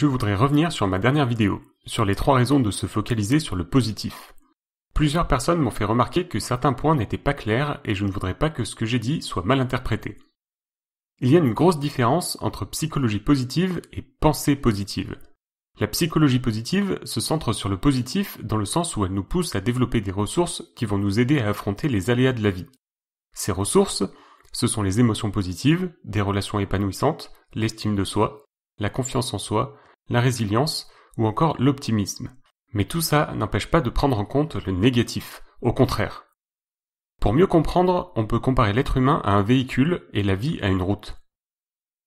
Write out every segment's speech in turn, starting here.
Je voudrais revenir sur ma dernière vidéo, sur les trois raisons de se focaliser sur le positif. Plusieurs personnes m'ont fait remarquer que certains points n'étaient pas clairs et je ne voudrais pas que ce que j'ai dit soit mal interprété. Il y a une grosse différence entre psychologie positive et pensée positive. La psychologie positive se centre sur le positif dans le sens où elle nous pousse à développer des ressources qui vont nous aider à affronter les aléas de la vie. Ces ressources, ce sont les émotions positives, des relations épanouissantes, l'estime de soi, la confiance en soi, la résilience ou encore l'optimisme. Mais tout ça n'empêche pas de prendre en compte le négatif, au contraire. Pour mieux comprendre, on peut comparer l'être humain à un véhicule et la vie à une route.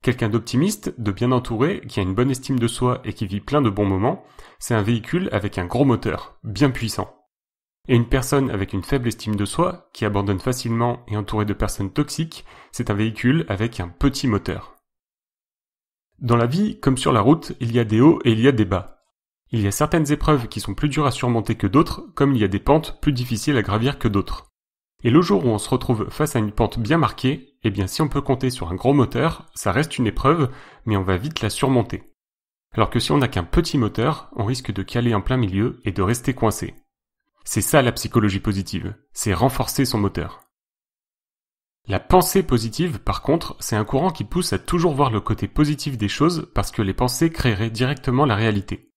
Quelqu'un d'optimiste, de bien entouré, qui a une bonne estime de soi et qui vit plein de bons moments, c'est un véhicule avec un gros moteur, bien puissant. Et une personne avec une faible estime de soi, qui abandonne facilement et entourée de personnes toxiques, c'est un véhicule avec un petit moteur. Dans la vie, comme sur la route, il y a des hauts et il y a des bas. Il y a certaines épreuves qui sont plus dures à surmonter que d'autres, comme il y a des pentes plus difficiles à gravir que d'autres. Et le jour où on se retrouve face à une pente bien marquée, eh bien si on peut compter sur un gros moteur, ça reste une épreuve, mais on va vite la surmonter. Alors que si on n'a qu'un petit moteur, on risque de caler en plein milieu et de rester coincé. C'est ça la psychologie positive, c'est renforcer son moteur. La pensée positive, par contre, c'est un courant qui pousse à toujours voir le côté positif des choses parce que les pensées créeraient directement la réalité.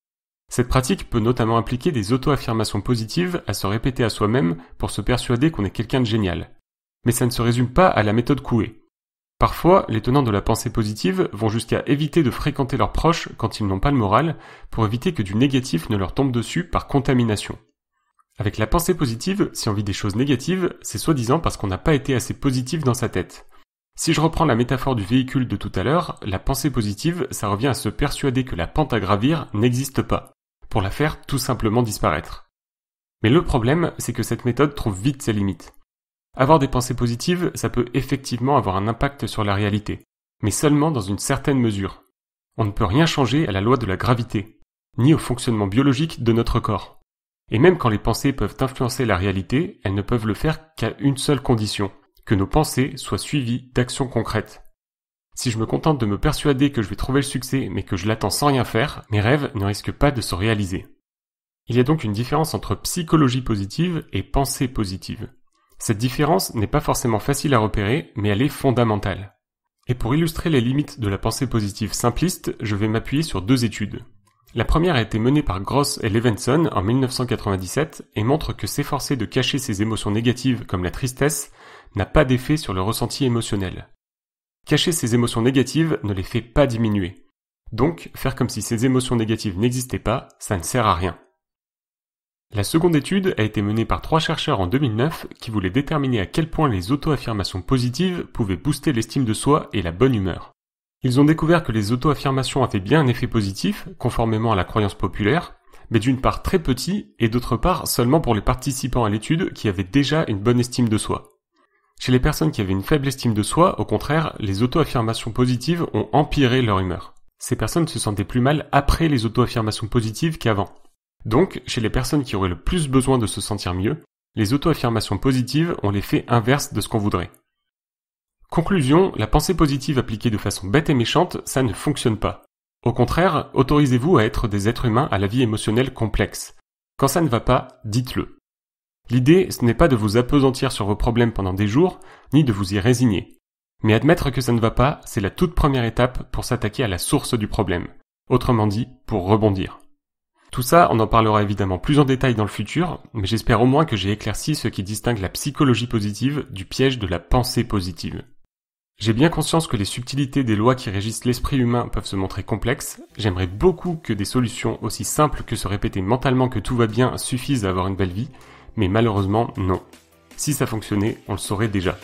Cette pratique peut notamment impliquer des auto-affirmations positives à se répéter à soi-même pour se persuader qu'on est quelqu'un de génial. Mais ça ne se résume pas à la méthode couée. Parfois, les tenants de la pensée positive vont jusqu'à éviter de fréquenter leurs proches quand ils n'ont pas le moral pour éviter que du négatif ne leur tombe dessus par contamination. Avec la pensée positive, si on vit des choses négatives, c'est soi-disant parce qu'on n'a pas été assez positif dans sa tête. Si je reprends la métaphore du véhicule de tout à l'heure, la pensée positive, ça revient à se persuader que la pente à gravir n'existe pas, pour la faire tout simplement disparaître. Mais le problème, c'est que cette méthode trouve vite ses limites. Avoir des pensées positives, ça peut effectivement avoir un impact sur la réalité, mais seulement dans une certaine mesure. On ne peut rien changer à la loi de la gravité, ni au fonctionnement biologique de notre corps. Et même quand les pensées peuvent influencer la réalité, elles ne peuvent le faire qu'à une seule condition, que nos pensées soient suivies d'actions concrètes. Si je me contente de me persuader que je vais trouver le succès mais que je l'attends sans rien faire, mes rêves ne risquent pas de se réaliser. Il y a donc une différence entre psychologie positive et pensée positive. Cette différence n'est pas forcément facile à repérer, mais elle est fondamentale. Et pour illustrer les limites de la pensée positive simpliste, je vais m'appuyer sur deux études. La première a été menée par Gross et Levenson en 1997 et montre que s'efforcer de cacher ses émotions négatives comme la tristesse n'a pas d'effet sur le ressenti émotionnel. Cacher ses émotions négatives ne les fait pas diminuer. Donc, faire comme si ces émotions négatives n'existaient pas, ça ne sert à rien. La seconde étude a été menée par trois chercheurs en 2009 qui voulaient déterminer à quel point les auto-affirmations positives pouvaient booster l'estime de soi et la bonne humeur. Ils ont découvert que les auto-affirmations avaient bien un effet positif, conformément à la croyance populaire, mais d'une part très petit et d'autre part seulement pour les participants à l'étude qui avaient déjà une bonne estime de soi. Chez les personnes qui avaient une faible estime de soi, au contraire, les auto-affirmations positives ont empiré leur humeur. Ces personnes se sentaient plus mal après les auto-affirmations positives qu'avant. Donc, chez les personnes qui auraient le plus besoin de se sentir mieux, les auto-affirmations positives ont l'effet inverse de ce qu'on voudrait. Conclusion, la pensée positive appliquée de façon bête et méchante, ça ne fonctionne pas. Au contraire, autorisez-vous à être des êtres humains à la vie émotionnelle complexe. Quand ça ne va pas, dites-le. L'idée, ce n'est pas de vous appesantir sur vos problèmes pendant des jours, ni de vous y résigner. Mais admettre que ça ne va pas, c'est la toute première étape pour s'attaquer à la source du problème. Autrement dit, pour rebondir. Tout ça, on en parlera évidemment plus en détail dans le futur, mais j'espère au moins que j'ai éclairci ce qui distingue la psychologie positive du piège de la pensée positive. J'ai bien conscience que les subtilités des lois qui régissent l'esprit humain peuvent se montrer complexes, j'aimerais beaucoup que des solutions aussi simples que se répéter mentalement que tout va bien suffisent à avoir une belle vie, mais malheureusement non. Si ça fonctionnait, on le saurait déjà.